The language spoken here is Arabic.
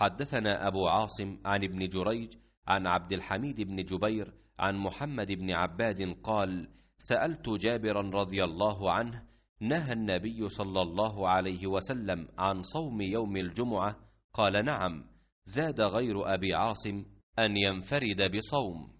حدثنا أبو عاصم عن ابن جريج عن عبد الحميد بن جبير عن محمد بن عباد قال سألت جابرا رضي الله عنه نهى النبي صلى الله عليه وسلم عن صوم يوم الجمعة قال نعم زاد غير أبي عاصم أن ينفرد بصوم